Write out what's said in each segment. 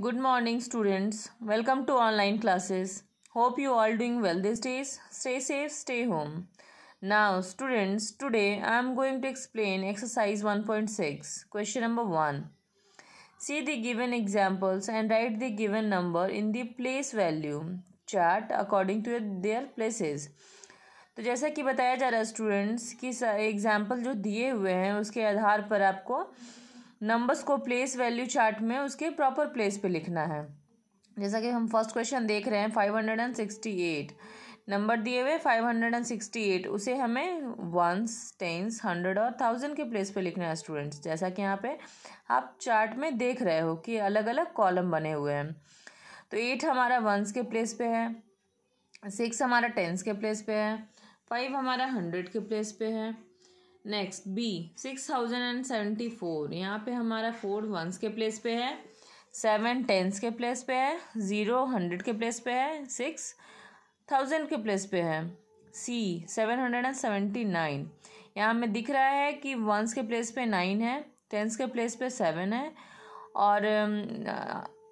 good morning students welcome to online classes hope you are doing well this days stay safe stay home now students today I am going to explain exercise one point six question number one see the given examples and write the given number in the place value chart according to their places तो जैसा कि बताया जा रहा है students कि example जो दिए हुए हैं उसके आधार पर आपको नंबर्स को प्लेस वैल्यू चार्ट में उसके प्रॉपर प्लेस पे लिखना है जैसा कि हम फर्स्ट क्वेश्चन देख रहे हैं five hundred and sixty eight number दिए हुए five hundred and sixty eight उसे हमें वंस टेंस हंड्रेड और थाउजेंड के प्लेस पे लिखना है स्टूडेंट्स जैसा कि यहाँ पे आप चार्ट में देख रहे हो कि अलग अलग कॉलम बने हुए हैं तो एट हमारा वंस के प्लेस पे है सिक्स हमारा टेंस के प्लेस पे है फाइव हमारा हंड्रेड के प्लेस पे है next B six thousand and seventy four यहाँ पे हमारा फोर वंस के प्लेस पे है सेवन टेंस के प्लेस पे है ज़ीरो हंड्रेड के प्लेस पे है सिक्स थाउजेंड के प्लेस पे है C seven hundred and seventy nine यहाँ हमें दिख रहा है कि वंस के प्लेस पे नाइन है टेंस के प्लेस पे सेवन है और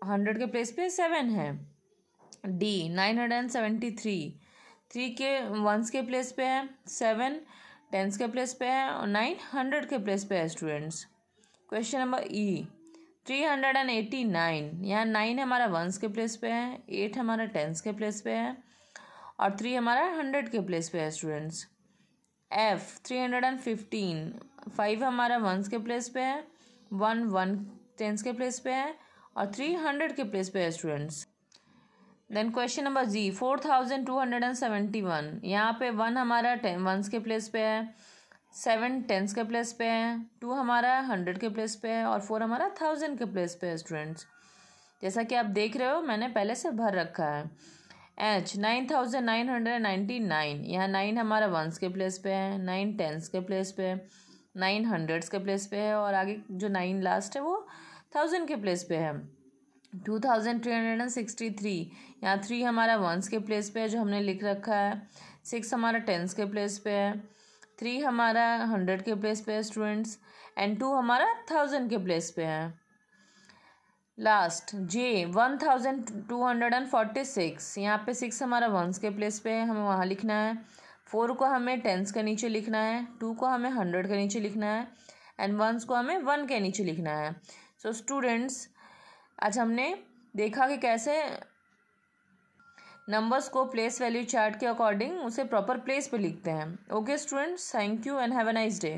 हंड्रेड um, के प्लेस पे सेवन है D nine hundred and seventy three three के वंस के प्लेस पे है सेवन टेंस के प्लेस पे है और नाइन हंड्रेड के प्लेस पे है students question number E three hundred and eighty nine यहाँ नाइन हमारा वंस के प्लेस पे है एट हमारा टेंस के प्लेस पे है और थ्री हमारा हंड्रेड के प्लेस पे है students F three hundred and fifteen five हमारा वंस के प्लेस पे है वन वन टेंस के प्लेस पे है और थ्री हंड्रेड के प्लेस पे है students then question number G four thousand two hundred and seventy one यहाँ पे वन हमारा टेन वंस के प्लेस पे है सेवन टेंस के प्लेस पे है टू हमारा हंड्रेड के प्लेस पे है और फोर हमारा थाउजेंड के प्लेस पे है स्टूडेंट्स जैसा कि आप देख रहे हो मैंने पहले से भर रखा है H nine thousand nine hundred ninety nine यहाँ नाइन हमारा वंस के प्लेस पे है नाइन टेंस के प्लेस पे नाइन हंड्रेड्स के प्लेस पे है और आगे जो नाइन लास्ट है वो थाउजेंड के प्लेस पे है two thousand three hundred and sixty three यहाँ थ्री हमारा वंस के प्लेस पे है जो हमने लिख रखा है सिक्स हमारा टेंस के प्लेस पे है थ्री हमारा हंड्रेड के प्लेस पे है स्टूडेंट्स एंड टू हमारा थाउजेंड के प्लेस पे है लास्ट जे one thousand two hundred and forty six यहाँ पे सिक्स हमारा वंस के प्लेस पे है हमें वहाँ लिखना है फोर को हमें टेंस के नीचे लिखना है टू को हमें हंड्रेड के नीचे लिखना है एंड वंस को हमें वन के नीचे लिखना है सो स्टूडेंट्स आज हमने देखा कि कैसे नंबर्स को प्लेस वैल्यू चार्ट के अकॉर्डिंग उसे प्रॉपर प्लेस पे लिखते हैं okay students thank you and have a nice day